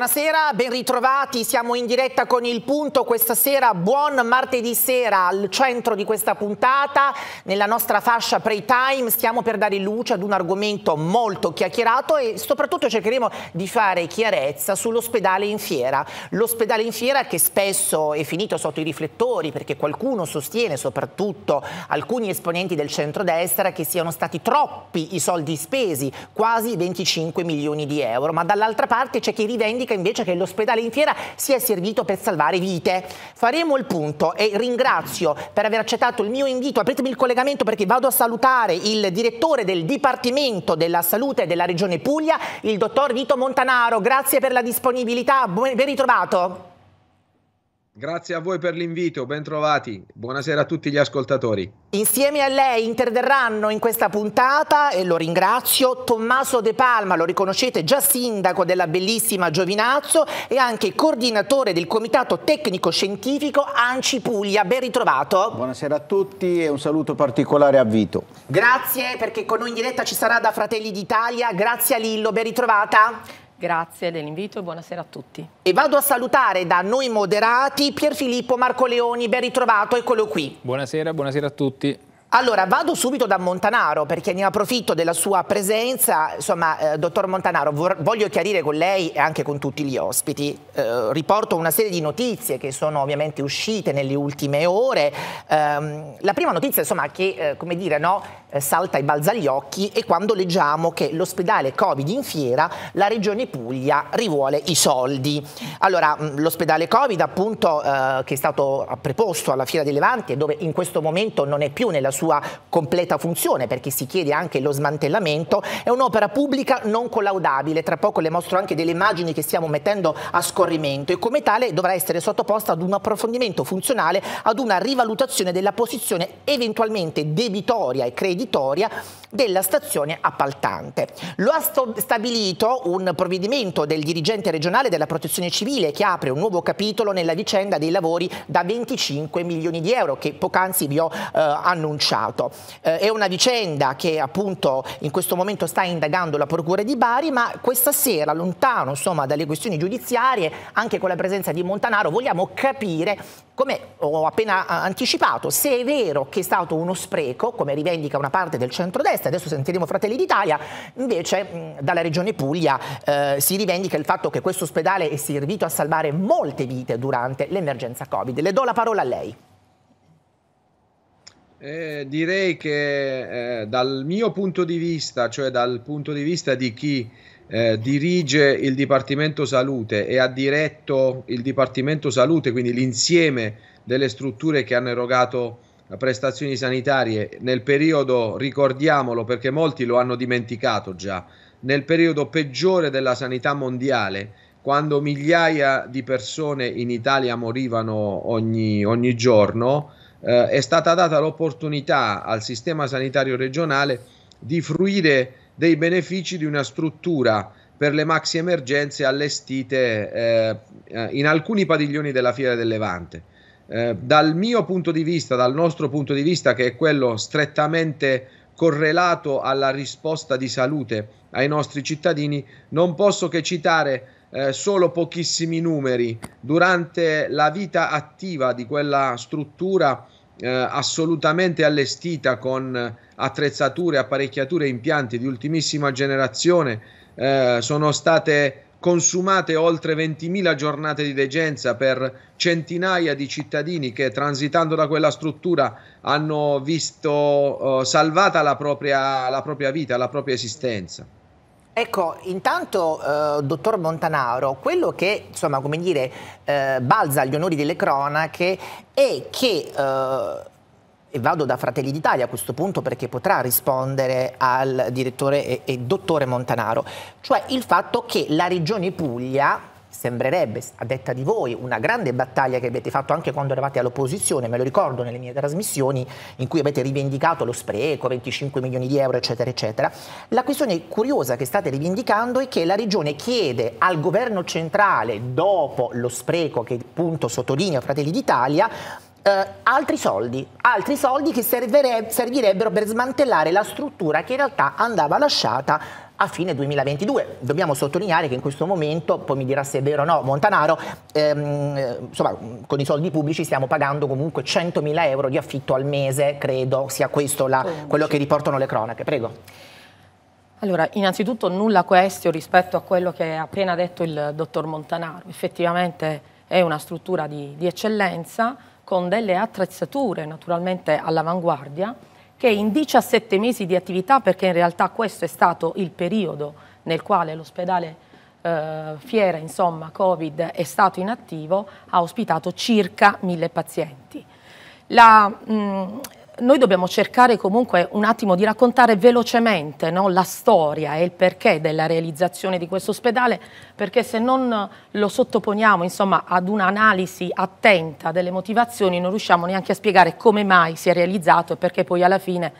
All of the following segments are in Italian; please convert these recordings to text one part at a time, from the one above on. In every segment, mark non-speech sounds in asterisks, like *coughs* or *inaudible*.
buonasera, ben ritrovati, siamo in diretta con Il Punto questa sera, buon martedì sera al centro di questa puntata, nella nostra fascia pre-time stiamo per dare luce ad un argomento molto chiacchierato e soprattutto cercheremo di fare chiarezza sull'ospedale in fiera, l'ospedale in fiera che spesso è finito sotto i riflettori perché qualcuno sostiene, soprattutto alcuni esponenti del centro-destra, che siano stati troppi i soldi spesi, quasi 25 milioni di euro, ma dall'altra parte c'è chi rivendica dica invece che l'ospedale in fiera si è servito per salvare vite. Faremo il punto e ringrazio per aver accettato il mio invito. Apritemi il collegamento perché vado a salutare il direttore del Dipartimento della Salute della Regione Puglia, il dottor Vito Montanaro. Grazie per la disponibilità, ben ritrovato. Grazie a voi per l'invito, bentrovati. Buonasera a tutti gli ascoltatori. Insieme a lei interverranno in questa puntata, e lo ringrazio, Tommaso De Palma, lo riconoscete già sindaco della bellissima Giovinazzo e anche coordinatore del Comitato Tecnico Scientifico Anci Puglia. Ben ritrovato. Buonasera a tutti e un saluto particolare a Vito. Grazie perché con noi in diretta ci sarà da Fratelli d'Italia. Grazie a Lillo, ben ritrovata. Grazie dell'invito e buonasera a tutti. E vado a salutare da noi moderati Pierfilippo Leoni, ben ritrovato, eccolo qui. Buonasera, buonasera a tutti. Allora, vado subito da Montanaro perché ne approfitto della sua presenza. Insomma, eh, dottor Montanaro, voglio chiarire con lei e anche con tutti gli ospiti. Eh, riporto una serie di notizie che sono ovviamente uscite nelle ultime ore. Eh, la prima notizia, insomma, che, eh, come dire, no, eh, salta e balza agli occhi è quando leggiamo che l'ospedale Covid in fiera, la regione Puglia rivuole i soldi. Allora, mm, l'ospedale Covid, appunto, eh, che è stato preposto alla Fiera dei Levanti e dove in questo momento non è più nella sua sua completa funzione perché si chiede anche lo smantellamento, è un'opera pubblica non collaudabile, tra poco le mostro anche delle immagini che stiamo mettendo a scorrimento e come tale dovrà essere sottoposta ad un approfondimento funzionale, ad una rivalutazione della posizione eventualmente debitoria e creditoria della stazione appaltante. Lo ha stabilito un provvedimento del dirigente regionale della protezione civile che apre un nuovo capitolo nella vicenda dei lavori da 25 milioni di euro che poc'anzi vi ho eh, annunciato rilasciato. Eh, è una vicenda che appunto in questo momento sta indagando la Procura di Bari, ma questa sera, lontano insomma, dalle questioni giudiziarie, anche con la presenza di Montanaro, vogliamo capire come ho appena anticipato, se è vero che è stato uno spreco, come rivendica una parte del centrodestra, adesso sentiremo Fratelli d'Italia, invece dalla regione Puglia eh, si rivendica il fatto che questo ospedale è servito a salvare molte vite durante l'emergenza Covid. Le do la parola a lei. Eh, direi che eh, dal mio punto di vista, cioè dal punto di vista di chi eh, dirige il Dipartimento Salute e ha diretto il Dipartimento Salute, quindi l'insieme delle strutture che hanno erogato prestazioni sanitarie nel periodo, ricordiamolo perché molti lo hanno dimenticato già, nel periodo peggiore della sanità mondiale, quando migliaia di persone in Italia morivano ogni, ogni giorno, eh, è stata data l'opportunità al sistema sanitario regionale di fruire dei benefici di una struttura per le maxi emergenze allestite eh, eh, in alcuni padiglioni della Fiera del Levante. Eh, dal mio punto di vista, dal nostro punto di vista, che è quello strettamente correlato alla risposta di salute ai nostri cittadini, non posso che citare eh, solo pochissimi numeri durante la vita attiva di quella struttura eh, assolutamente allestita con attrezzature, apparecchiature e impianti di ultimissima generazione eh, sono state consumate oltre 20.000 giornate di degenza per centinaia di cittadini che transitando da quella struttura hanno visto eh, salvata la propria, la propria vita, la propria esistenza. Ecco, intanto, eh, dottor Montanaro, quello che, insomma, come dire, eh, balza agli onori delle cronache è che... Eh, e vado da Fratelli d'Italia a questo punto perché potrà rispondere al direttore e, e, dottore Montanaro, cioè il fatto che la regione Puglia sembrerebbe, a detta di voi, una grande battaglia che avete fatto anche quando eravate all'opposizione, me lo ricordo nelle mie trasmissioni, in cui avete rivendicato lo spreco, 25 milioni di euro, eccetera, eccetera. La questione curiosa che state rivendicando è che la Regione chiede al governo centrale, dopo lo spreco che appunto sottolinea Fratelli d'Italia, Uh, altri soldi, altri soldi che servirebbero per smantellare la struttura che in realtà andava lasciata a fine 2022. Dobbiamo sottolineare che in questo momento, poi mi dirà se è vero o no Montanaro, ehm, insomma, con i soldi pubblici stiamo pagando comunque 100.000 euro di affitto al mese, credo sia questo la, quello che riportano le cronache. Prego. Allora, innanzitutto nulla questio rispetto a quello che ha appena detto il dottor Montanaro. Effettivamente è una struttura di, di eccellenza con delle attrezzature naturalmente all'avanguardia che in 17 mesi di attività, perché in realtà questo è stato il periodo nel quale l'ospedale eh, Fiera, insomma, Covid è stato inattivo, ha ospitato circa mille pazienti. La, mh, mm, noi dobbiamo cercare comunque un attimo di raccontare velocemente no, la storia e il perché della realizzazione di questo ospedale, perché se non lo sottoponiamo insomma, ad un'analisi attenta delle motivazioni non riusciamo neanche a spiegare come mai si è realizzato e perché poi alla fine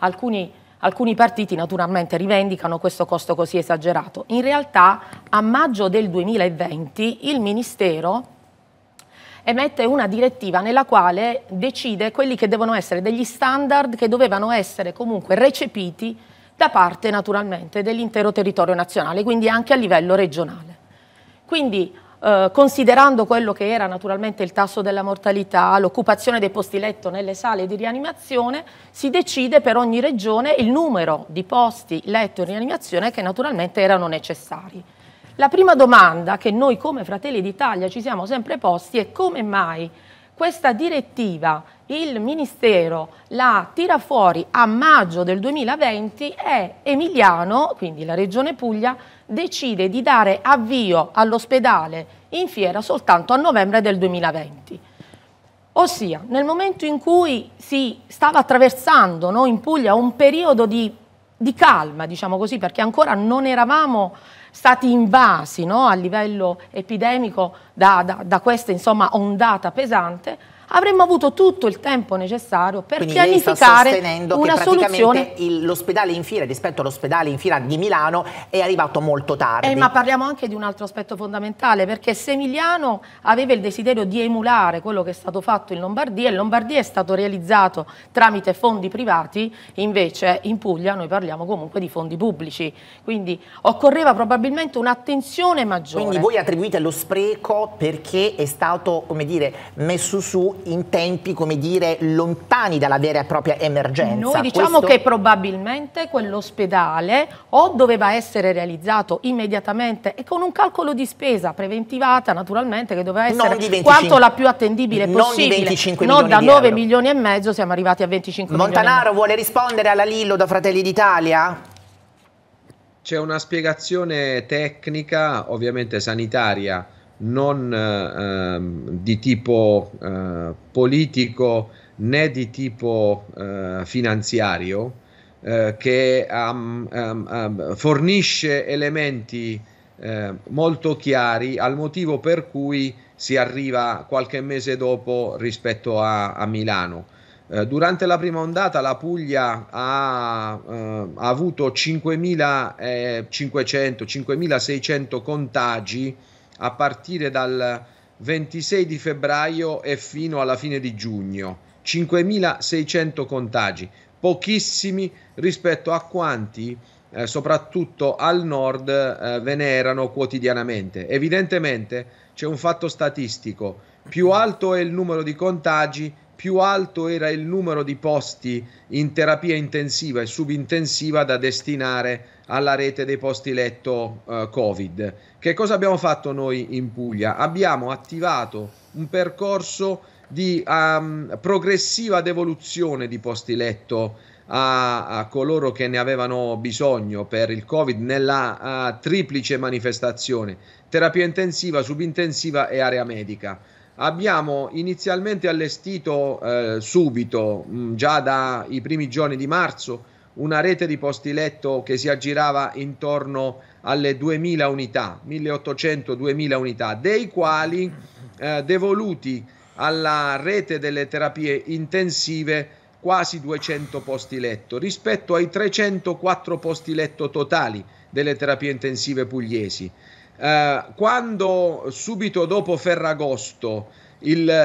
alcuni, alcuni partiti naturalmente rivendicano questo costo così esagerato. In realtà a maggio del 2020 il Ministero emette una direttiva nella quale decide quelli che devono essere degli standard che dovevano essere comunque recepiti da parte naturalmente dell'intero territorio nazionale, quindi anche a livello regionale. Quindi eh, considerando quello che era naturalmente il tasso della mortalità, l'occupazione dei posti letto nelle sale di rianimazione, si decide per ogni regione il numero di posti letto in rianimazione che naturalmente erano necessari. La prima domanda che noi come Fratelli d'Italia ci siamo sempre posti è come mai questa direttiva il Ministero la tira fuori a maggio del 2020 e Emiliano, quindi la Regione Puglia, decide di dare avvio all'ospedale in fiera soltanto a novembre del 2020. Ossia, nel momento in cui si stava attraversando no, in Puglia un periodo di, di calma, diciamo così, perché ancora non eravamo stati invasi no, a livello epidemico da, da, da questa insomma, ondata pesante, avremmo avuto tutto il tempo necessario per Quindi pianificare lei sta sostenendo una che soluzione. L'ospedale in fila rispetto all'ospedale in fila di Milano è arrivato molto tardi. Eh, ma parliamo anche di un altro aspetto fondamentale, perché se Emiliano aveva il desiderio di emulare quello che è stato fatto in Lombardia, e Lombardia è stato realizzato tramite fondi privati, invece in Puglia noi parliamo comunque di fondi pubblici. Quindi occorreva probabilmente un'attenzione maggiore. Quindi voi attribuite lo spreco perché è stato, come dire, messo su in tempi, come dire, lontani dalla vera e propria emergenza. Noi diciamo Questo... che probabilmente quell'ospedale o doveva essere realizzato immediatamente e con un calcolo di spesa preventivata, naturalmente, che doveva essere 25, quanto la più attendibile possibile. Non, di 25 non da 9 euro. milioni e mezzo siamo arrivati a 25 Montanaro milioni. Montanaro vuole rispondere alla Lillo da Fratelli d'Italia? C'è una spiegazione tecnica, ovviamente sanitaria, non eh, di tipo eh, politico né di tipo eh, finanziario eh, che um, um, um, fornisce elementi eh, molto chiari al motivo per cui si arriva qualche mese dopo rispetto a, a Milano. Eh, durante la prima ondata la Puglia ha, ha avuto 5.500-5.600 contagi a partire dal 26 di febbraio e fino alla fine di giugno. 5.600 contagi, pochissimi rispetto a quanti eh, soprattutto al nord eh, erano quotidianamente. Evidentemente c'è un fatto statistico, più alto è il numero di contagi, più alto era il numero di posti in terapia intensiva e subintensiva da destinare alla rete dei posti letto eh, Covid. Che cosa abbiamo fatto noi in Puglia? Abbiamo attivato un percorso di um, progressiva devoluzione di posti letto a, a, coloro che ne avevano bisogno per il Covid nella eh, triplice manifestazione terapia intensiva, subintensiva e area medica abbiamo inizialmente allestito eh, subito, mh, mm, già dai primi giorni di marzo, una rete di posti letto che si aggirava intorno alle 2000 unità, 1800-2000 unità, dei quali eh, devoluti alla rete delle terapie intensive quasi 200 posti letto rispetto ai 304 posti letto totali delle terapie intensive pugliesi. Eh, quando subito dopo Ferragosto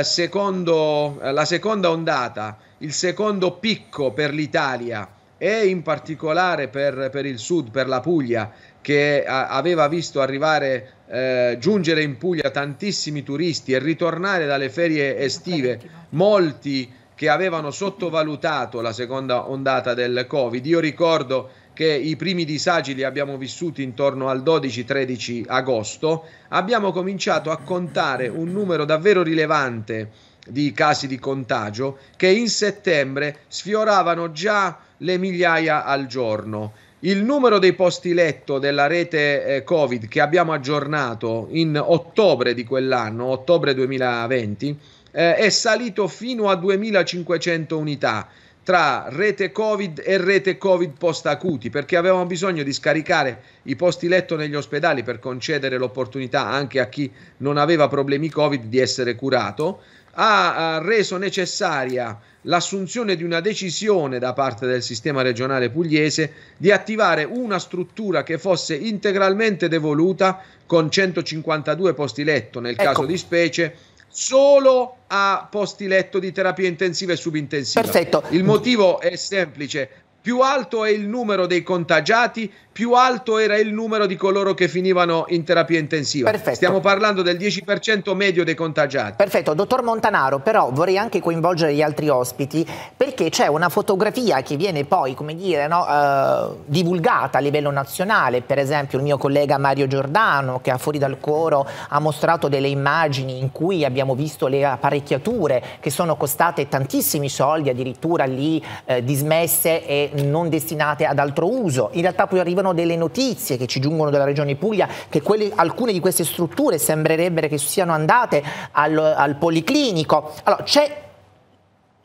secondo, eh, la seconda ondata, il secondo picco per l'Italia e in particolare per, per il sud, per la Puglia, che a, eh, aveva visto arrivare, eh, giungere in Puglia tantissimi turisti e ritornare dalle ferie estive, molti che avevano sottovalutato la seconda ondata del Covid. Io ricordo che i primi disagi li abbiamo vissuti intorno al 12-13 agosto, abbiamo cominciato a contare un numero davvero rilevante di casi di contagio che in settembre sfioravano già le migliaia al giorno. Il numero dei posti letto della rete eh, Covid che abbiamo aggiornato in ottobre di quell'anno, ottobre 2020, eh, è salito fino a 2500 unità tra rete Covid e rete Covid post-acuti, perché avevamo bisogno di scaricare i posti letto negli ospedali per concedere l'opportunità anche a chi non aveva problemi Covid di essere curato, ha reso necessaria l'assunzione di una decisione da parte del sistema regionale pugliese di attivare una struttura che fosse integralmente devoluta con 152 posti letto nel ecco. caso di specie solo a posti letto di terapia intensiva e subintensiva. Perfetto. Il motivo è semplice, più alto è il numero dei contagiati, più alto era il numero di coloro che finivano in terapia intensiva. Perfetto. Stiamo parlando del 10% medio dei contagiati. Perfetto, dottor Montanaro, però vorrei anche coinvolgere gli altri ospiti perché c'è una fotografia che viene poi, come dire, no, eh, divulgata a livello nazionale, per esempio il mio collega Mario Giordano che ha Fuori dal Coro ha mostrato delle immagini in cui abbiamo visto le apparecchiature che sono costate tantissimi soldi, addirittura lì eh, dismesse e non destinate ad altro uso. In realtà poi arrivano sono delle notizie che ci giungono dalla Regione Puglia che quelli, alcune di queste strutture sembrerebbero che siano andate al, al policlinico. Allora, c'è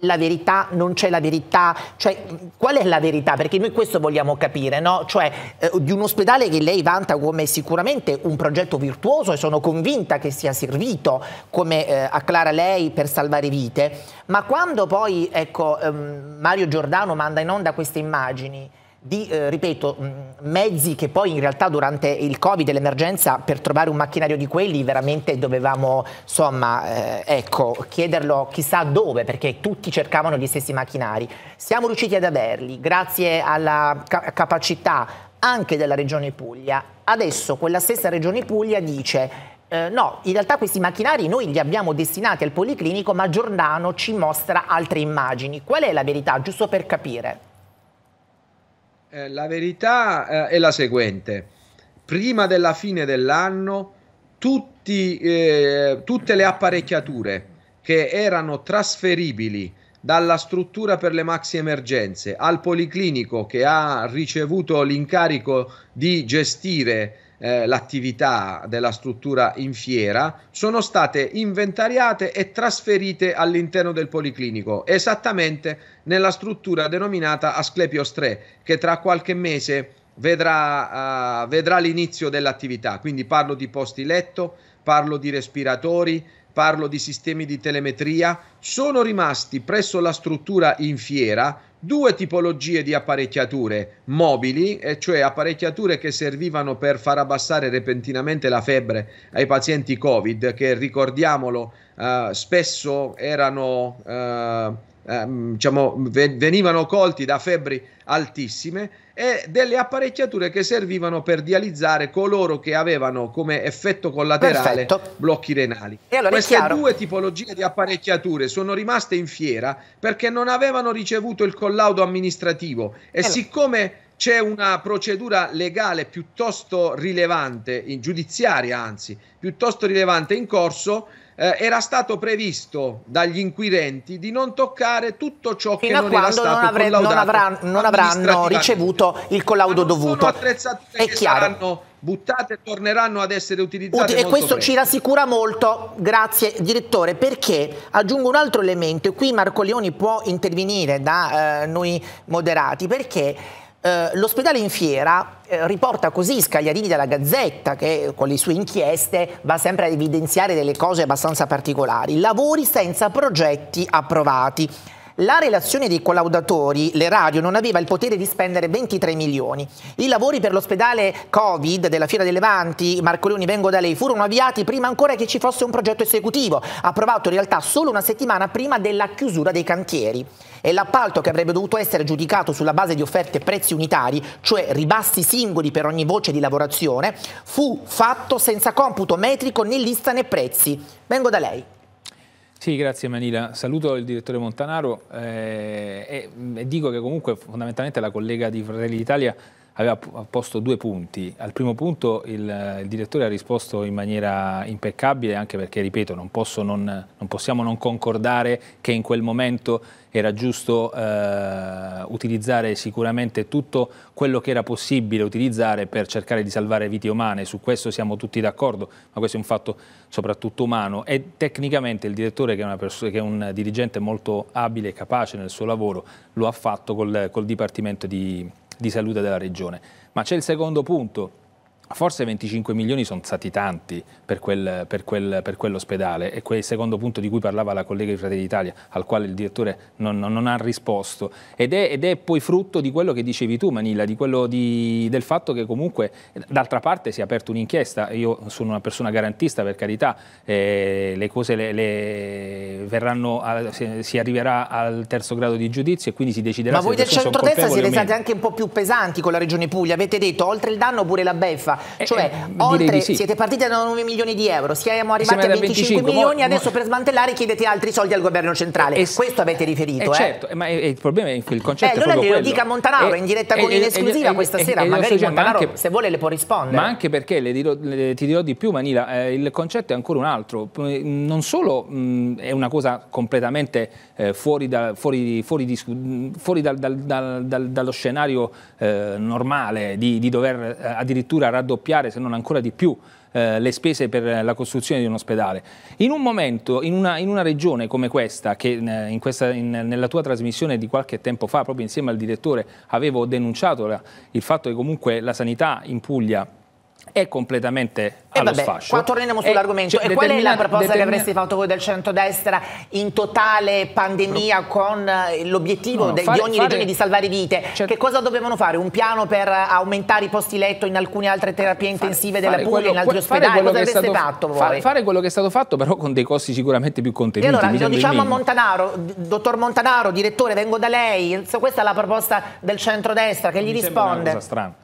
la verità, non c'è la verità, cioè qual è la verità? Perché noi questo vogliamo capire, no? Cioè eh, di un ospedale che lei vanta come sicuramente un progetto virtuoso e sono convinta che sia servito, come eh, acclara lei, per salvare vite, ma quando poi, ecco, ehm, Mario Giordano manda in onda queste immagini, di, eh, ripeto, mm, mezzi che poi in realtà durante il Covid l'emergenza per trovare un macchinario di quelli veramente dovevamo, insomma, eh, ecco, chiederlo chissà dove perché tutti cercavano gli stessi macchinari. Siamo riusciti ad averli grazie alla ca capacità anche della Regione Puglia. Adesso quella stessa Regione Puglia dice eh, no, in realtà questi macchinari noi li abbiamo destinati al Policlinico, ma Giordano ci mostra altre immagini. Qual è la verità, giusto per capire? Eh, la verità eh, è la seguente. Prima della fine dell'anno tutti, eh, tutte le apparecchiature che erano trasferibili dalla struttura per le maxi emergenze al policlinico che ha ricevuto l'incarico di gestire eh, l'attività della struttura in fiera, sono state inventariate e trasferite all'interno del Policlinico, esattamente nella struttura denominata Asclepios 3, che tra qualche mese vedrà, uh, vedrà l'inizio dell'attività. Quindi parlo di posti letto, parlo di respiratori, parlo di sistemi di telemetria. Sono rimasti presso la struttura in fiera due tipologie di apparecchiature mobili, cioè apparecchiature che servivano per far abbassare repentinamente la febbre ai pazienti Covid, che ricordiamolo eh, spesso erano eh, ehm, diciamo, venivano colti da febbri altissime e delle apparecchiature che servivano per dializzare coloro che avevano come effetto collaterale Perfetto. blocchi renali. Allora Queste due tipologie di apparecchiature sono rimaste in fiera perché non avevano ricevuto il collaudo amministrativo e allora. Eh siccome c'è una procedura legale piuttosto rilevante, in giudiziaria anzi, piuttosto rilevante in corso, eh, era stato previsto dagli inquirenti di non toccare tutto ciò Fino che non era stato non, avre- non, avranno, non avranno ricevuto il collaudo dovuto. È chiaro buttate e torneranno ad essere utilizzate. e questo presto. ci rassicura molto, grazie direttore, perché aggiungo un altro elemento e qui Marco Leoni può intervenire da eh, noi moderati, perché eh, l'ospedale in fiera eh, riporta così Scagliarini dalla Gazzetta che con le sue inchieste va sempre a evidenziare delle cose abbastanza particolari. Lavori senza progetti approvati. La relazione dei collaudatori, le radio, non aveva il potere di spendere 23 milioni. I lavori per l'ospedale Covid della Fiera dei Levanti, Leoni Vengo da lei, furono avviati prima ancora che ci fosse un progetto esecutivo, approvato in realtà solo una settimana prima della chiusura dei cantieri. E l'appalto che avrebbe dovuto essere giudicato sulla base di offerte e prezzi unitari, cioè ribassi singoli per ogni voce di lavorazione, fu fatto senza computo metrico né lista né prezzi. Vengo da lei. Sì, grazie Manila. Saluto il direttore Montanaro eh, e, mm, e dico che comunque fondamentalmente la collega di Fratelli d'Italia aveva posto due punti. Al primo punto il, il, direttore ha risposto in maniera impeccabile, anche perché, ripeto, non, non, non possiamo non concordare che in quel momento era giusto eh, utilizzare sicuramente tutto quello che era possibile utilizzare per cercare di salvare vite umane, su questo siamo tutti d'accordo, ma questo è un fatto soprattutto umano e tecnicamente il direttore che è, che è un dirigente molto abile e capace nel suo lavoro lo ha fatto col, col Dipartimento di di salute della Regione. Ma c'è il secondo punto forse 25 milioni sono stati tanti per, quel, per, quel, per quell'ospedale e quel secondo punto di cui parlava la collega di Fratelli d'Italia, al quale il direttore non, non, non ha risposto. Ed è, ed è, poi frutto di quello che dicevi tu, Manila, di di, del fatto che comunque, d'altra parte, si è aperta un'inchiesta. Io sono una persona garantista, per carità, eh, le cose le, le verranno, a, si, si arriverà al terzo grado di giudizio e quindi si deciderà Ma se voi del centro-destra siete stati anche un po' più pesanti con la Regione Puglia, avete detto oltre il danno pure la beffa. Eh, cioè, eh, oltre, sì. siete partiti da 9 milioni di euro, siamo arrivati siamo a 25, 25 milioni, mo, adesso mo... per smantellare chiedete altri soldi al governo centrale. Eh, eh Questo avete riferito. Eh, eh? certo, ma il problema è il concetto. Eh, allora glielo dica Montanaro in diretta con in esclusiva questa sera, magari so, cioè, Montanaro ma anche, se vuole le può rispondere. Ma anche perché le dirò, le, ti dirò di più Manila, il concetto è ancora un altro, mm, non solo mh, mm, è una cosa completamente fuori, da, fuori, fuori, di, mm, fuori dal, dal, dal, dallo scenario normale di, di dover addirittura raggiungere raddoppiare se non ancora di più eh, le spese per la costruzione di un ospedale. In un momento, in una, in una regione come questa, che eh, in questa, in, nella tua trasmissione di qualche tempo fa, proprio insieme al direttore, avevo denunciato la, il fatto che comunque la sanità in Puglia è completamente allo eh vabbè, sfascio. Qua torneremo sull'argomento. Cioè, e qual è la proposta che avresti fatto voi del centrodestra in totale pandemia con eh, l'obiettivo no, di ogni fare, regione di salvare vite? Cioè, che cosa dovevano fare? Un piano per aumentare i posti letto in alcune altre ah, terapie intensive fare, della Puglia, in altri ospedali? Cosa avreste stato, fatto voi? Fare, fare, quello che è stato fatto però con dei costi sicuramente più contenuti. E allora lo diciamo a Montanaro, dottor Montanaro, direttore vengo da lei, questa è la proposta del centrodestra, che mi gli risponde? Una cosa strana.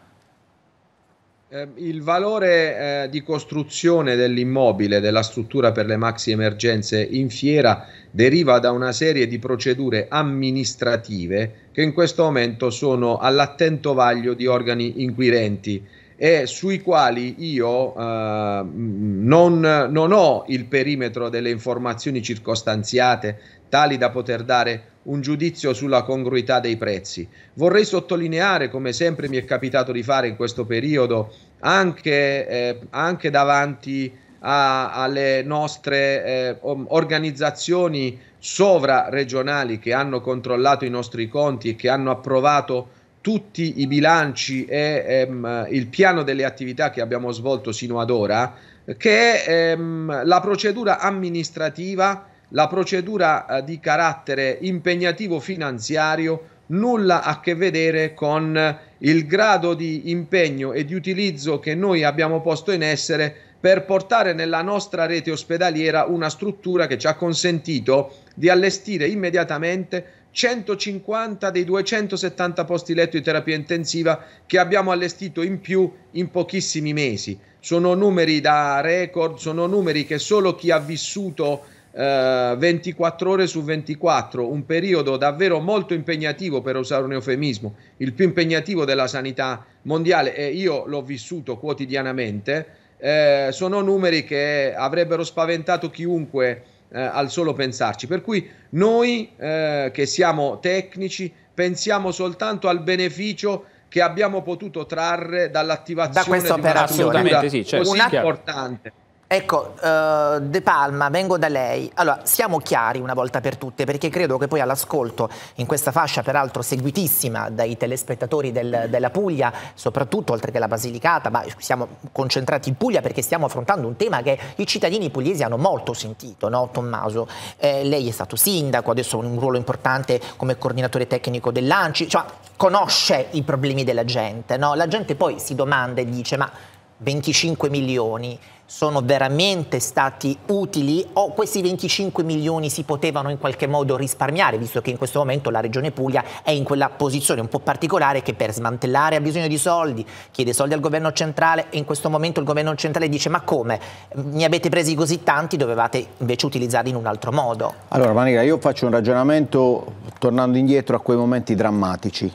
Eh, il valore eh, di costruzione dell'immobile, della struttura per le maxi emergenze in fiera, deriva da una serie di procedure amministrative che in questo momento sono all'attento vaglio di organi inquirenti e sui quali io eh, non, non, ho il perimetro delle informazioni circostanziate tali da poter dare un giudizio sulla congruità dei prezzi. Vorrei sottolineare, come sempre mi è capitato di fare in questo periodo, anche, eh, anche davanti a, alle nostre eh, organizzazioni sovraregionali che hanno controllato i nostri conti e che hanno approvato tutti i bilanci e ehm, il piano delle attività che abbiamo svolto sino ad ora, che ehm, la procedura amministrativa la procedura eh, di carattere impegnativo finanziario nulla a che vedere con eh, il grado di impegno e di utilizzo che noi abbiamo posto in essere per portare nella nostra rete ospedaliera una struttura che ci ha consentito di allestire immediatamente 150 dei 270 posti letto di terapia intensiva che abbiamo allestito in più in pochissimi mesi. Sono numeri da record, sono numeri che solo chi ha vissuto eh, 24 ore su 24, un periodo davvero molto impegnativo per usare un eufemismo, il più impegnativo della sanità mondiale e io l'ho vissuto quotidianamente, eh, sono numeri che avrebbero spaventato chiunque eh, al solo pensarci. Per cui noi eh, che siamo tecnici pensiamo soltanto al beneficio che abbiamo potuto trarre dall'attivazione da questa operazione sì, cioè, così importante. Ecco, uh, De Palma, vengo da lei. Allora, siamo chiari una volta per tutte, perché credo che poi all'ascolto, in questa fascia peraltro seguitissima dai telespettatori del, della Puglia, soprattutto oltre che la Basilicata, ma siamo concentrati in Puglia perché stiamo affrontando un tema che i cittadini pugliesi hanno molto sentito, no Tommaso? Eh, lei è stato sindaco, adesso ha un ruolo importante come coordinatore tecnico dell'ANCI, cioè conosce i problemi della gente, no? La gente poi si domanda e dice, ma 25 milioni sono veramente stati utili o questi 25 milioni si potevano in qualche modo risparmiare, visto che in questo momento la Regione Puglia è in quella posizione un po' particolare che per smantellare ha bisogno di soldi, chiede soldi al governo centrale e in questo momento il governo centrale dice ma come, ne avete presi così tanti, dovevate invece utilizzarli in un altro modo. Allora Manica, io faccio un ragionamento tornando indietro a quei momenti drammatici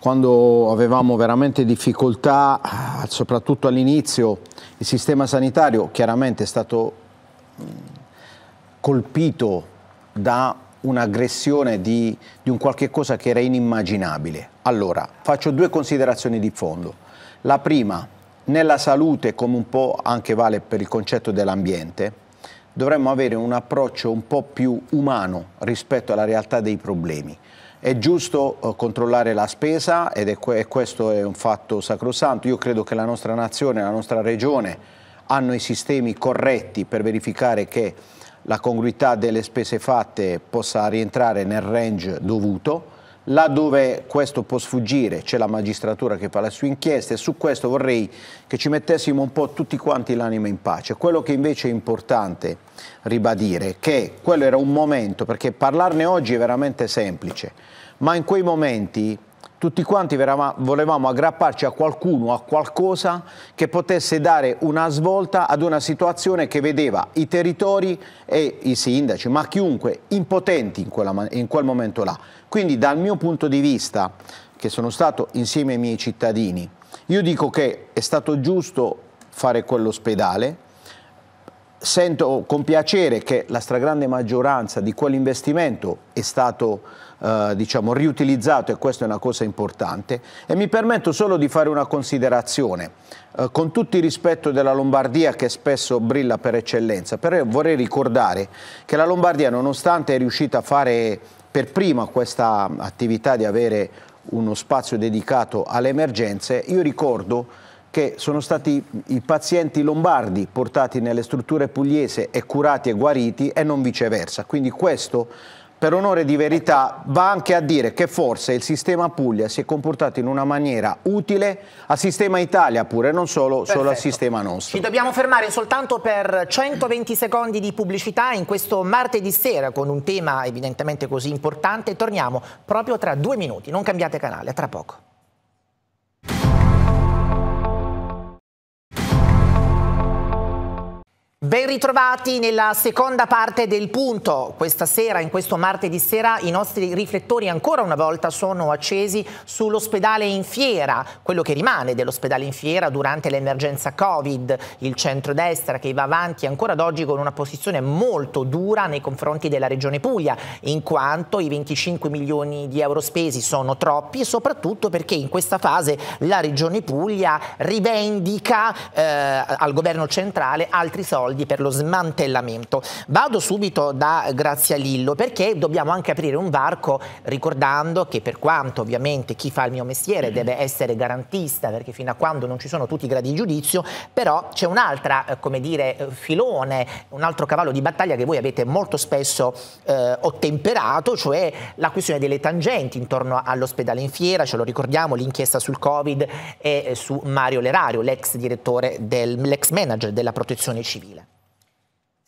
quando avevamo veramente difficoltà, soprattutto all'inizio, il sistema sanitario chiaramente è stato mm, colpito da un'aggressione di, di, un qualche cosa che era inimmaginabile. Allora, faccio due considerazioni di fondo. La prima, nella salute, come un po' anche vale per il concetto dell'ambiente, dovremmo avere un approccio un po' più umano rispetto alla realtà dei problemi. È giusto eh, controllare la spesa ed è, questo è un fatto sacrosanto. Io credo che la nostra nazione, la nostra regione hanno i sistemi corretti per verificare che la congruità delle spese fatte possa rientrare nel range dovuto Laddove questo può sfuggire c'è la magistratura che fa le sue inchieste e su questo vorrei che ci mettessimo un po' tutti quanti l'anima in pace. Quello che invece è importante ribadire è che quello era un momento, perché parlarne oggi è veramente semplice, ma in quei momenti tutti quanti volevamo aggrapparci a qualcuno, a qualcosa che potesse dare una svolta ad una situazione che vedeva i territori e i sindaci, ma chiunque, impotenti in, quella, in quel momento là. Quindi dal mio punto di vista, che sono stato insieme ai miei cittadini, io dico che è stato giusto fare quell'ospedale, sento con piacere che la stragrande maggioranza di quell'investimento è stato eh, diciamo, riutilizzato e questa è una cosa importante e mi permetto solo di fare una considerazione eh, con tutto il rispetto della Lombardia che spesso brilla per eccellenza però vorrei ricordare che la Lombardia nonostante è riuscita a fare per prima questa attività di avere uno spazio dedicato alle emergenze io ricordo che sono stati i pazienti lombardi portati nelle strutture pugliese e curati e guariti e non viceversa. Quindi questo, per onore di verità, va anche a dire che forse il sistema Puglia si è comportato in una maniera utile al sistema Italia pure, non solo, solo al sistema nostro. Ci dobbiamo fermare soltanto per 120 secondi di pubblicità in questo martedì sera con un tema evidentemente così importante. Torniamo proprio tra due minuti, non cambiate canale, a tra poco. Ben ritrovati nella seconda parte del punto. Questa sera, in questo martedì sera, i nostri riflettori ancora una volta sono accesi sull'ospedale in fiera, quello che rimane dell'ospedale in fiera durante l'emergenza Covid, il centrodestra che va avanti ancora ad oggi con una posizione molto dura nei confronti della regione Puglia, in quanto i 25 milioni di euro spesi sono troppi e soprattutto perché in questa fase la regione Puglia rivendica eh, al governo centrale altri soldi soldi per lo smantellamento. Vado subito da Grazia Lillo perché dobbiamo anche aprire un varco ricordando che per quanto ovviamente chi fa il mio mestiere mm. deve essere garantista perché fino a quando non ci sono tutti i gradi di giudizio, però c'è un'altra, eh, come dire, eh, filone, un altro cavallo di battaglia che voi avete molto spesso eh, ottemperato, cioè la questione delle tangenti intorno all'ospedale in fiera, ce lo ricordiamo, l'inchiesta sul Covid e eh, su Mario Lerario, l'ex direttore, l'ex manager della protezione civile.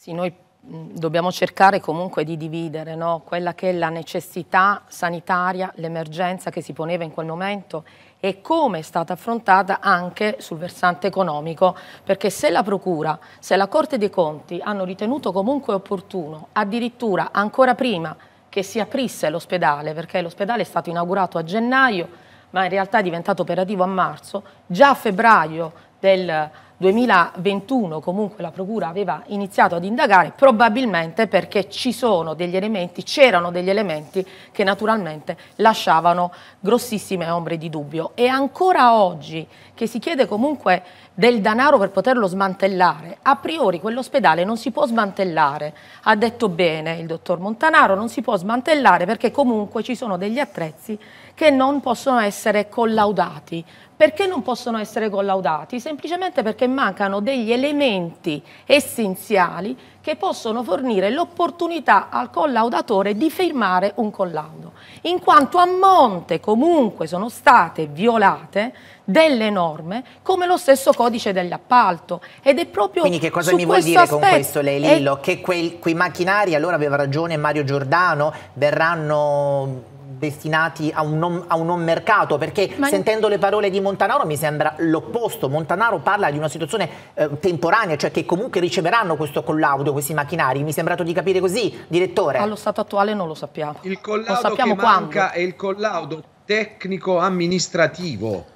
Sì, noi dobbiamo cercare comunque di dividere no? quella che è la necessità sanitaria, l'emergenza che si poneva in quel momento e come è stata affrontata anche sul versante economico, perché se la Procura, se la Corte dei Conti hanno ritenuto comunque opportuno, addirittura ancora prima che si aprisse l'ospedale, perché l'ospedale è stato inaugurato a gennaio, ma in realtà è diventato operativo a marzo, già a febbraio del 2021 comunque la Procura aveva iniziato ad indagare probabilmente perché ci sono degli elementi, c'erano degli elementi che naturalmente lasciavano grossissime ombre di dubbio e ancora oggi che si chiede comunque del denaro per poterlo smantellare, a priori quell'ospedale non si può smantellare, ha detto bene il dottor Montanaro, non si può smantellare perché comunque ci sono degli attrezzi che non possono essere collaudati. Perché non possono essere collaudati? Semplicemente perché mancano degli elementi essenziali che possono fornire l'opportunità al collaudatore di firmare un collaudo, in quanto a monte comunque sono state violate delle norme come lo stesso codice dell'appalto ed è proprio Quindi che cosa mi vuol dire con questo lei Lillo? È... Che quei, quei macchinari, allora aveva ragione Mario Giordano, verranno destinati a un non, a un non mercato, perché Ma... sentendo le parole di Montanaro mi sembra l'opposto. Montanaro parla di una situazione eh, temporanea, cioè che comunque riceveranno questo collaudo, questi macchinari. Mi è sembrato di capire così, direttore. Allo stato attuale non lo sappiamo. Il collaudo lo sappiamo che manca quando. è il collaudo tecnico amministrativo.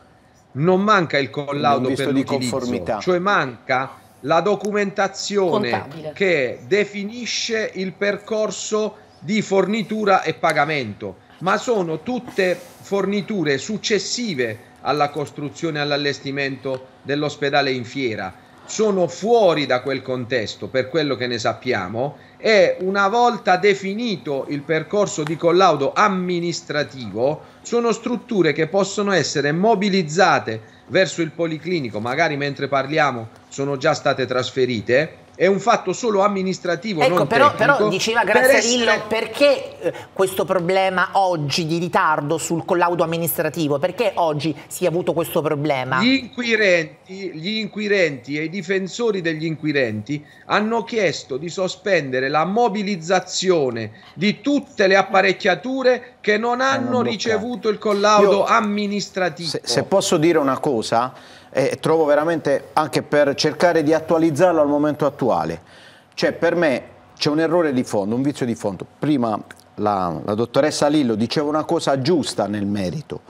Non manca il collaudo per di conformità, cioè manca la documentazione Contabile. che definisce il percorso di fornitura e pagamento ma sono tutte forniture successive alla costruzione e all'allestimento dell'ospedale in fiera. Sono fuori da quel contesto, per quello che ne sappiamo, e una volta definito il percorso di collaudo amministrativo, sono strutture che possono essere mobilizzate verso il policlinico, magari mentre parliamo sono già state trasferite, è un fatto solo amministrativo. Ecco, però, però, diceva Grazia per essere... perché eh, questo problema oggi di ritardo sul collaudo amministrativo? Perché oggi si è avuto questo problema? Gli inquirenti, gli inquirenti e i difensori degli inquirenti hanno chiesto di sospendere la mobilizzazione di tutte le apparecchiature che non hanno ricevuto il collaudo Io, amministrativo. Se, se posso dire una cosa e trovo veramente anche per cercare di attualizzarlo al momento attuale. Cioè per me c'è un errore di fondo, un vizio di fondo. Prima la, la dottoressa Lillo diceva una cosa giusta nel merito,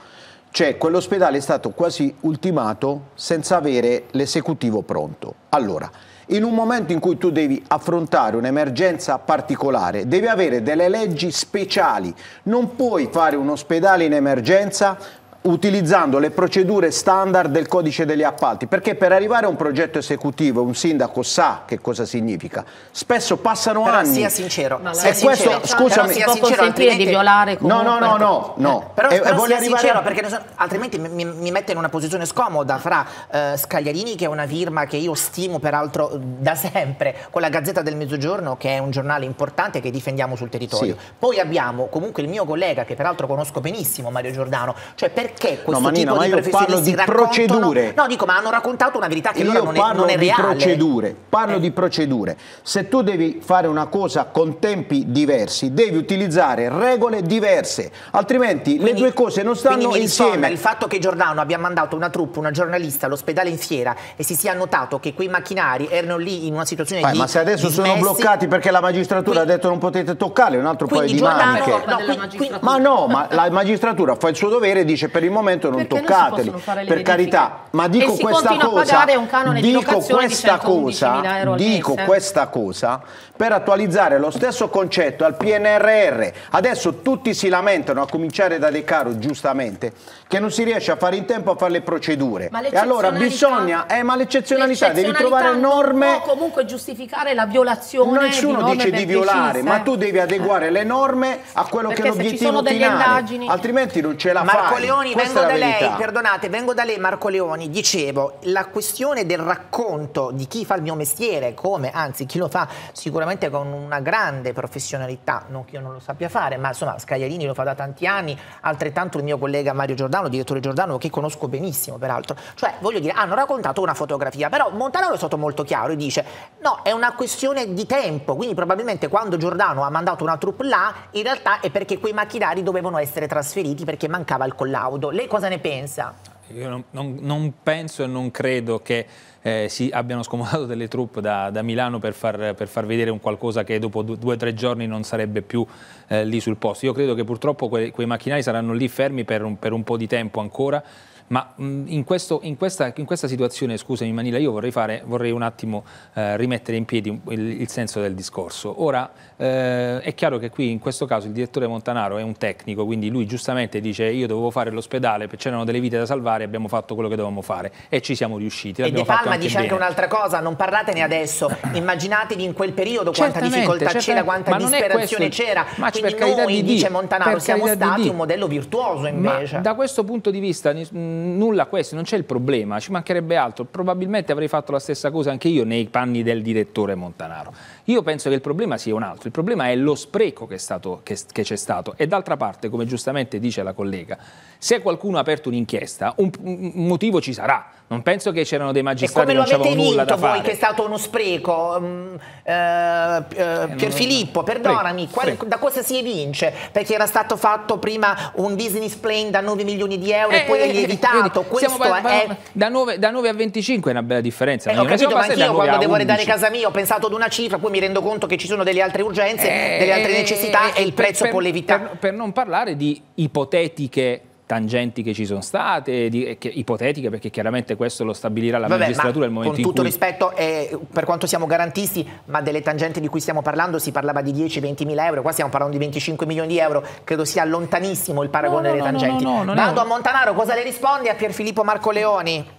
cioè quell'ospedale è stato quasi ultimato senza avere l'esecutivo pronto. Allora, in un momento in cui tu devi affrontare un'emergenza particolare, devi avere delle leggi speciali, non puoi fare un ospedale in emergenza utilizzando le procedure standard del codice degli appalti, perché per arrivare a un progetto esecutivo un sindaco sa che cosa significa. Spesso passano però anni. Sia sincero, no, sia questo, sincero. scusami, però sia può sincero, altrimenti... di violare No, no, no, no, no. Eh, però, e, però sia arrivare... sincero perché altrimenti mi, mi, mette in una posizione scomoda fra eh, Scagliarini che è una firma che io stimo peraltro eh, da sempre con la Gazzetta del Mezzogiorno che è un giornale importante che difendiamo sul territorio. Sì. Poi abbiamo comunque il mio collega che peraltro conosco benissimo Mario Giordano, cioè perché perché questo no, Nina, tipo di professionisti di Procedure. No, dico, ma hanno raccontato una verità che io allora non, è, non è reale. Procedure, parlo eh. di procedure. Se tu devi fare una cosa con tempi diversi, devi utilizzare regole diverse, altrimenti quindi, le due cose non stanno insieme. il fatto che Giordano abbia mandato una truppa, una giornalista all'ospedale in fiera e si sia notato che quei macchinari erano lì in una situazione Fai, di Ma se adesso dismessi, sono bloccati perché la magistratura quindi, ha detto non potete toccarli, un altro paio di maniche. No, qui, qui, *laughs* ma no, ma la magistratura fa il suo dovere e dice per il momento non Perché toccateli, non per carità, ma dico questa cosa, dico questa di cosa, dico questa cosa per attualizzare lo stesso concetto al PNRR. Adesso tutti si lamentano, a cominciare da De Caro giustamente, che non si riesce a fare in tempo a fare le procedure. e allora bisogna, eh, ma l'eccezionalità, devi trovare norme... Non può comunque giustificare la violazione. Nessuno di dice di violare, ma tu devi adeguare le norme a quello Perché che è l'obiettivo finale, altrimenti non ce la Marco fai. Leoni Leoni, vengo da lei, perdonate, vengo da lei Marco Leoni, dicevo, la questione del racconto di chi fa il mio mestiere, come, anzi chi lo fa sicuramente con una grande professionalità, non che io non lo sappia fare, ma insomma Scagliarini lo fa da tanti anni, altrettanto il mio collega Mario Giordano, direttore Giordano, che conosco benissimo peraltro, cioè voglio dire, hanno raccontato una fotografia, però Montanaro è stato molto chiaro e dice, no, è una questione di tempo, quindi probabilmente quando Giordano ha mandato una troupe là, in realtà è perché quei macchinari dovevano essere trasferiti perché mancava il collaudo d'accordo. Lei cosa ne pensa? Io non, non, non penso e non credo che eh, si abbiano scomodato delle truppe da, da Milano per far, per far, vedere un qualcosa che dopo due o tre giorni non sarebbe più eh, lì sul posto. Io credo che purtroppo que, quei macchinari saranno lì fermi per un, per un po' di tempo ancora ma mm, in, questo, in, questa, in questa, situazione, scusami Manila, io vorrei, fare, vorrei un attimo eh, rimettere in piedi il, il, senso del discorso. Ora, eh, è chiaro che qui in questo caso il direttore Montanaro è un tecnico, quindi lui giustamente dice io dovevo fare l'ospedale, c'erano delle vite da salvare, abbiamo fatto quello che dovevamo fare e ci siamo riusciti. E De Palma anche dice bene. anche un'altra cosa, non parlatene adesso, *coughs* immaginatevi in quel periodo quanta difficoltà c'era, quanta disperazione c'era. Ma per noi, di dice Montanaro, siamo stati di un modello virtuoso invece. da questo punto di vista... Mh, nulla questo, non c'è il problema, ci mancherebbe altro. Probabilmente avrei fatto la stessa cosa anche io nei panni del direttore Montanaro. Io penso che il problema sia un altro, il problema è lo spreco che, c'è stato. E d'altra parte, come giustamente dice la collega, se qualcuno ha aperto un'inchiesta, un, un motivo ci sarà non penso che c'erano dei magistrati che non avevano nulla da fare. come lo avete vinto voi, che è stato uno spreco? Um, eh, eh, eh Pierfilippo, perdonami, prego, quali, prego. da cosa si evince? Perché era stato fatto prima un business plan da 9 milioni di euro eh, e poi è eh, eh, lievitato. Questo par- par- è... Da 9, da 9, a 25 è una bella differenza. Eh, ho capito, ma anch'io quando devo redare casa mia ho pensato ad una cifra, poi mi rendo conto che ci sono delle altre urgenze, delle altre necessità e il prezzo per, può levitare. Per, per non parlare di ipotetiche tangenti che ci sono state, di, eh, che, ipotetiche, perché chiaramente questo lo stabilirà la Vabbè, magistratura al momento in cui... con tutto rispetto, eh, per quanto siamo garantisti, ma delle tangenti di cui stiamo parlando si parlava di 10-20 mila euro, qua stiamo parlando di 25 milioni di euro, credo sia lontanissimo il paragone no, no, delle no, tangenti. No, no, no, Vado a Montanaro, cosa le rispondi a Pierfilippo Marco Leoni?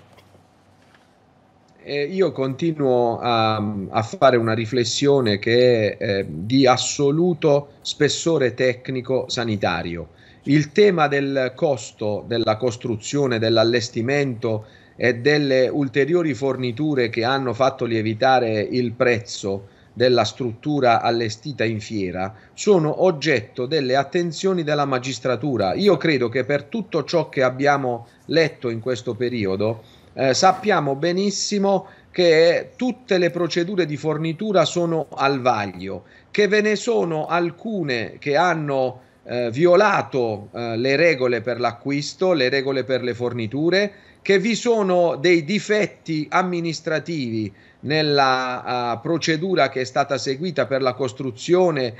Eh, io continuo a, a, fare una riflessione che è eh, di assoluto spessore tecnico sanitario il tema del costo della costruzione, dell'allestimento e delle ulteriori forniture che hanno fatto lievitare il prezzo della struttura allestita in fiera sono oggetto delle attenzioni della magistratura. Io credo che per tutto ciò che abbiamo letto in questo periodo eh, sappiamo benissimo che tutte le procedure di fornitura sono al vaglio, che ve ne sono alcune che hanno eh, violato eh, le regole per l'acquisto, le regole per le forniture, che vi sono dei difetti amministrativi nella uh, procedura che è stata seguita per la costruzione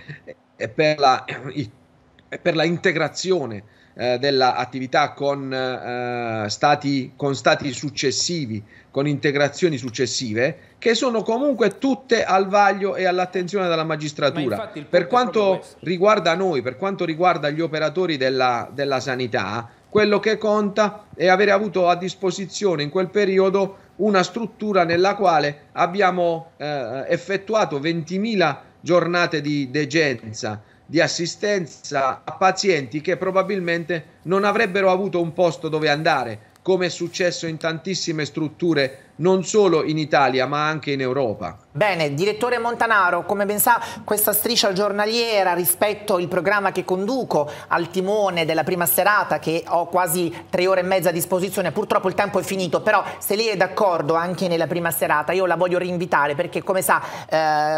e per la, *clears throat* e per la integrazione eh, dell'attività con, eh, stati, con stati successivi, con integrazioni successive, che sono comunque tutte al vaglio e all'attenzione della magistratura. Per quanto riguarda noi, per quanto riguarda gli operatori della, della sanità, quello che conta è avere avuto a disposizione in quel periodo una struttura nella quale abbiamo eh, effettuato 20.000 giornate di degenza di assistenza a pazienti che probabilmente non avrebbero avuto un posto dove andare, come è successo in tantissime strutture non solo in Italia ma anche in Europa. Bene, direttore Montanaro, come ben sa questa striscia giornaliera rispetto al programma che conduco al timone della prima serata che ho quasi tre ore e mezza a disposizione, purtroppo il tempo è finito, però se lei è d'accordo anche nella prima serata io la voglio rinvitare perché come sa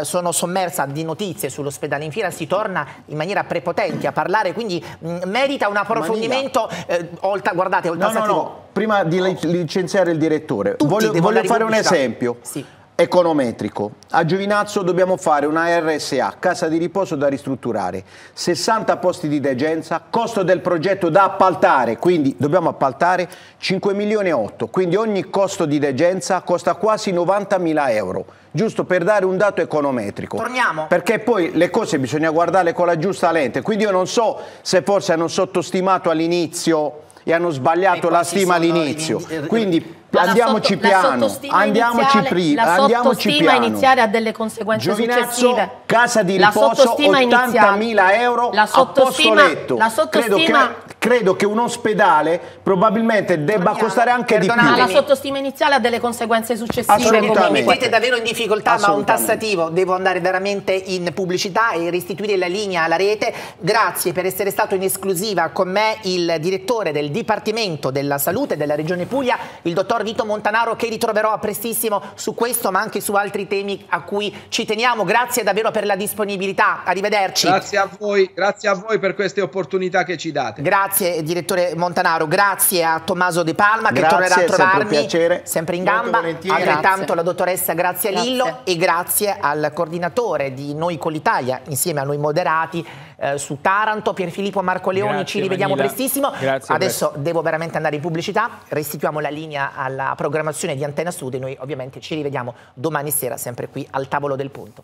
eh, sono sommersa di notizie sull'ospedale in fiera, si torna in maniera prepotente a parlare, quindi mh, mm, merita un approfondimento, eh, oltre, guardate, oltre no, no, no, prima di licenziare il direttore, Tutti voglio, voglio voglio fare un esempio. Sì. Econometrico. A Giovinazzo dobbiamo fare una RSA, casa di riposo da ristrutturare, 60 posti di degenza, costo del progetto da appaltare, quindi dobbiamo appaltare 5 milioni e 8, quindi ogni costo di degenza costa quasi 90 mila euro, giusto per dare un dato econometrico. Torniamo. Perché poi le cose bisogna guardarle con la giusta lente, quindi io non so se forse hanno sottostimato all'inizio e hanno sbagliato e la stima all'inizio. Quindi andiamoci sotto, piano, andiamoci, prima, la andiamoci piano. iniziale ha delle conseguenze Giovinazzo, successive. casa di riposo, 80.000 euro la sottostima, a posto letto. La sottostima, credo che un ospedale probabilmente debba costare anche di più. Ma la sottostima iniziale ha delle conseguenze successive. Come mi mettete davvero in difficoltà, ma un tassativo. Devo andare veramente in pubblicità e restituire la linea alla rete. Grazie per essere stato in esclusiva con me il direttore del Dipartimento della Salute della Regione Puglia, il dottor Vito Montanaro, che ritroverò prestissimo su questo, ma anche su altri temi a cui ci teniamo. Grazie davvero per la disponibilità. Arrivederci. Grazie a voi, grazie a voi per queste opportunità che ci date. Grazie. Grazie direttore Montanaro, grazie a Tommaso De Palma grazie, che tornerà a trovarmi. Sempre, sempre in gamba. Altrettanto la dottoressa Grazia grazie. Lillo e grazie al coordinatore di Noi con l'Italia insieme a noi moderati eh, su Taranto, Pierfilippo Marco Leoni, grazie, ci rivediamo Manila. prestissimo. Grazie, Adesso presto. devo veramente andare in pubblicità, restituiamo la linea alla programmazione di Antena Sud e noi ovviamente ci rivediamo domani sera sempre qui al tavolo del punto.